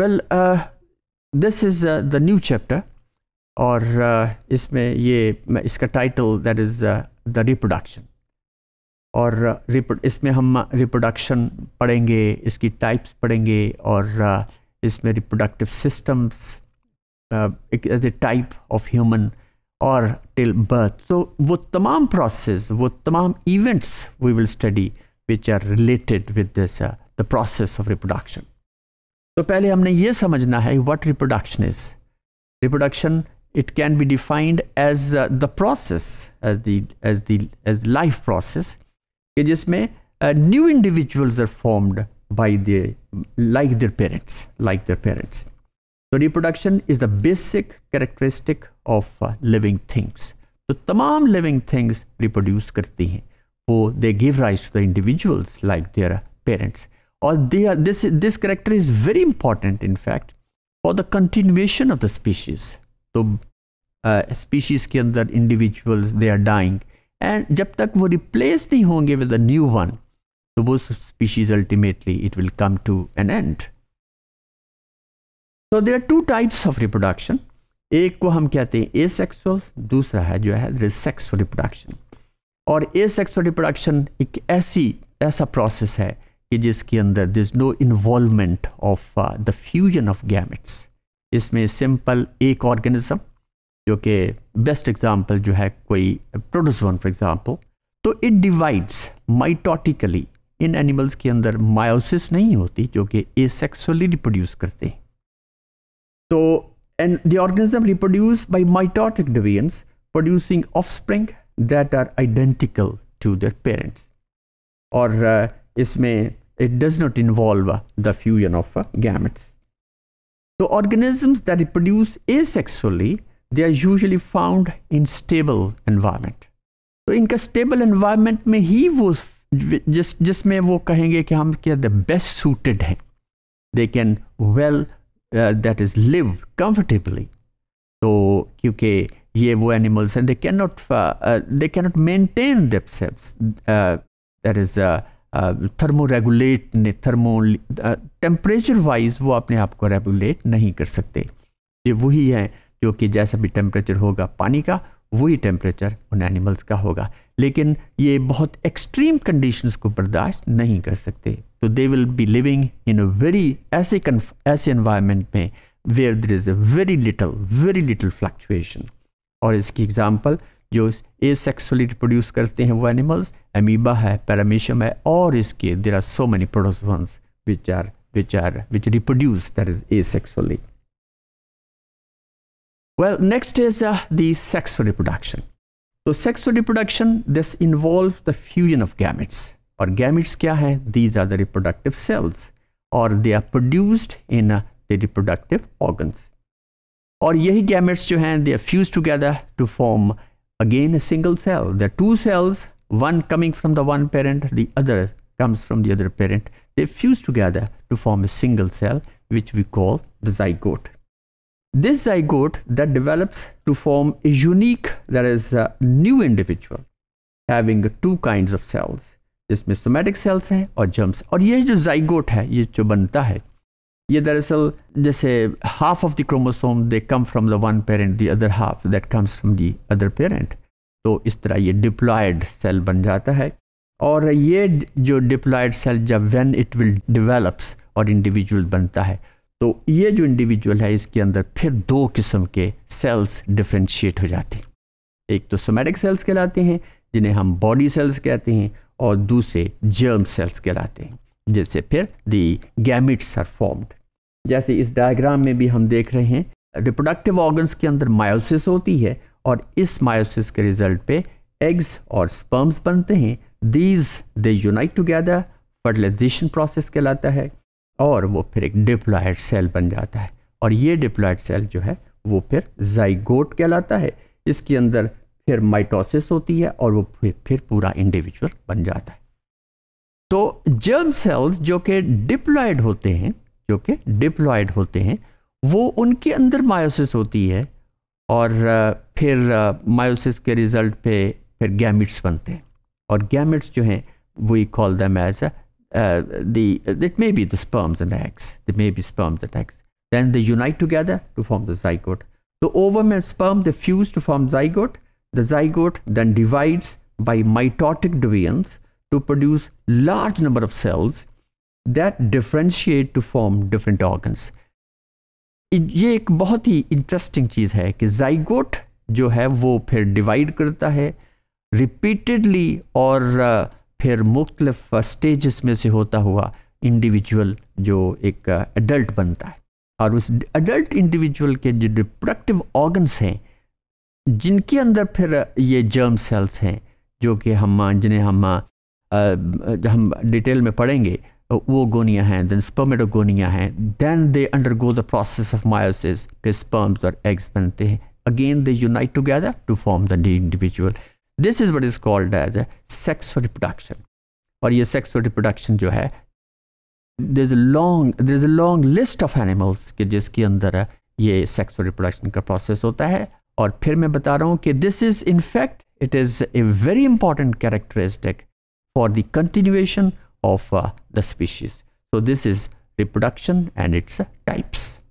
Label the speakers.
Speaker 1: well uh, this is uh, the new chapter or uh, isme ye iska title that is uh, the reproduction or uh, repro isme hum reproduction padhenge iski types padhenge or uh, isme reproductive systems uh, as a type of human or till birth so wo tamam process wo tamam events we will study which are related with this the process of reproduction तो पहले हमने ये समझना है what reproduction is reproduction it can be defined as uh, the process as the as the as the life process कि जिसमें uh, new individuals are formed by the like their parents like their parents so reproduction is the basic characteristic of uh, living things तो तमाम living things reproduce करती हैं वो they give rise to the individuals like their parents or they are this this character is very important in fact for the continuation of the species तो species के अंदर individuals they are dying and जब तक वो replace नहीं होंगे with a new one तो वो species ultimately it will come to an end तो there are two types of reproduction एक को हम कहते हैं ए सेक्सुअल दूसरा है जो है सेक्सुअल रिप्रोडक्शन और ए सेक्सुअल रिप्रोडक्शन एक ऐसी ऐसा प्रोसेस है कि जिसके अंदर this no involvement of the fusion of gametes इसमें सिंपल एक ऑर्गेनिज्म जो कि बेस्ट एग्जांपल जो है कोई प्रोडोजोन फॉर एग्जांपल तो it divides mitotically in animals के अंदर मायोसिस नहीं होती जो कि ए सेक्सुअली रिप्रोड्यूस करते हैं तो and the organism reproduce by mitotic divisions producing offspring that are identical to their parents और uh, it does not involve uh, the fusion of uh, gametes. So organisms that reproduce asexually, they are usually found in stable environment. So in a stable environment में ही वो जिस जिसमें वो कहेंगे कि हम क्या the best suited हैं. They can well uh, that is live comfortably. So क्योंकि ये animals हैं they cannot they cannot maintain themselves that is thermoregulate ने थर्मो टेम्परेचर वाइज वो अपने आप को रेगुलेट नहीं कर सकते ये वही है जो कि जैसा भी टेम्परेचर होगा पानी का वही टेम्परेचर उन एनिमल्स का होगा लेकिन ये बहुत एक्सट्रीम कंडीशंस को बर्दाश्त नहीं कर सकते तो they will be living in a very ऐसे ऐसे इन्वायरमेंट में where there is a very little very little fluctuation और इसकी एग्ज़ाम्पल जो ए सेक्सुअली रिप्रोड्यूस करते हैं वो एनिमल्स एमीबा है पैरामिशम है और इसके there are so many protozoans which are which are which reproduce that is a sexually well next is the sex reproduction तो sex reproduction this involve the fusion of gametes और gametes क्या है these are the reproductive cells और they are produced in the reproductive organs और यही gametes जो हैं they are fuse together to form again a single cell the two cells one coming from the one parent the other comes from the other parent they fuse together to form a single cell which we call the zygote this zygote that develops to form a unique that is a new individual having two kinds of cells जिसमें somatic cells हैं और germs और ये जो zygote है ये जो बनता है ये दरअसल जैसे half of the chromosome they come from the one parent the other half that comes from the other parent तो इस तरह ये डिप्लॉयड सेल बन जाता है और ये जो डिप्लॉयड सेल जब व्हेन इट विल डेवलप्स और इंडिविजुअल बनता है तो ये जो इंडिविजुअल है इसके अंदर फिर दो किस्म के सेल्स डिफ्रेंशिएट हो जाते हैं एक तो सोमेटिक सेल्स कहलाते हैं जिन्हें हम बॉडी सेल्स कहते हैं और दूसरे जर्म सेल्स कहलाते हैं जिससे फिर दी गैमिट्स आर फॉर्म्ड जैसे इस डायग्राम में भी हम देख रहे हैं रिप्रोडक्टिव ऑर्गन्स के अंदर मायोसिस होती है और इस मायोसिस के रिजल्ट पे एग्स और स्पर्म्स बनते हैं these they unite together fertilization process कहलाता है और वो फिर एक डिप्लॉयड सेल बन जाता है और ये डिप्लॉयड सेल जो है वो फिर जाइगोट कहलाता है इसके अंदर फिर माइटोसिस होती है और वो फिर, फिर पूरा इंडिविजुअल बन जाता है तो जर्म सेल्स जो कि डिप्लॉयड होते हैं जो कि डिप्लॉयड होते हैं वो उनके अंदर मायोसिस होती है और फिर मायोसिस के रिजल्ट पे फिर गैमिट्स बनते हैं और गैमिट्स जो हैं we call them as that may be the sperms and eggs they may be sperms and eggs then they unite together to form the zygote तो ovum and sperm they fuse to form zygote the zygote then divides by mitotic divisions to produce large number of cells that differentiate to form different organs. ये एक बहुत ही interesting चीज़ है कि zygote जो है वो फिर डिवाइड करता है रिपीटेडली और फिर मुख्तलफ स्टेजेस में से होता हुआ इंडिविजुअल जो एक एडल्ट बनता है और उस एडल्ट इंडिविजुअल के जो रिप्रोडक्टिव ऑर्गन्स हैं जिनके अंदर फिर ये जर्म सेल्स हैं जो कि हम जिन्हें हम हम डिटेल में पढ़ेंगे वो गोनिया हैं देन स्पर्मेटोगोनिया हैं then they undergo the process of meiosis फिर स्पर्म्स और एग्स बनते हैं again they unite together to form the new individual this is what is called as a sex reproduction और ये सेक्स रिप्रोडक्शन जो है there's a long there's a long list of animals कि जिसके अंदर uh, ये सेक्स रिप्रोडक्शन का process होता है और फिर मैं बता रहा हूँ कि this is in fact it is a very important characteristic for the continuation of uh, the species. So this is reproduction and its types.